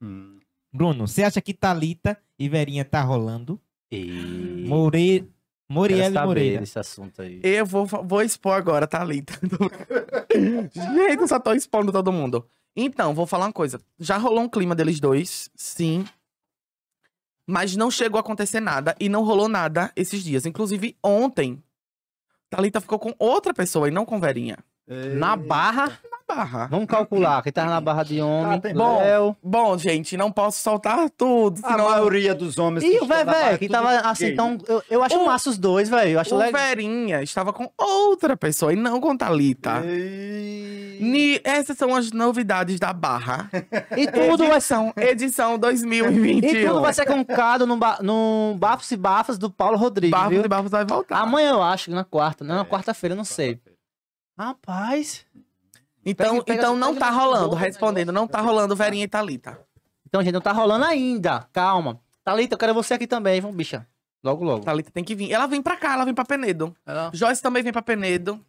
Hum. Bruno, você acha que Talita e Verinha tá rolando? E... More... Moriel Moreira. esse assunto aí. Eu vou, vou expor agora, Thalita. Gente, eu só tô expondo todo mundo. Então, vou falar uma coisa. Já rolou um clima deles dois, sim. Mas não chegou a acontecer nada e não rolou nada esses dias. Inclusive, ontem, Thalita ficou com outra pessoa e não com Verinha. Na barra barra? Vamos calcular. Quem tava tá na barra de homem? Ah, bom, Léo. bom, gente, não posso soltar tudo. A maioria dos homens. E o Vevé, que é tava assim, então. Eu, eu acho o... massa os dois, velho. Eu acho o legal. Verinha estava com outra pessoa e não com Thalita. E... Ni... Essas são as novidades da barra. E tudo vai ser edição 2021. E tudo vai ser concado no, ba... no Bafos e Bafas do Paulo Rodrigues. Bafos e Bafas vai voltar. Amanhã eu acho, na quarta, não, né? na quarta-feira, não sei. Rapaz. Então, pega, então pega, não pega, tá rolando, respondendo, não tá rolando Verinha e Thalita. Então, gente, não tá rolando ainda. Calma. Thalita, eu quero você aqui também, vamos, bicha. Logo, logo. Thalita tem que vir. Ela vem pra cá, ela vem pra Penedo. Ela... Joyce também vem pra Penedo.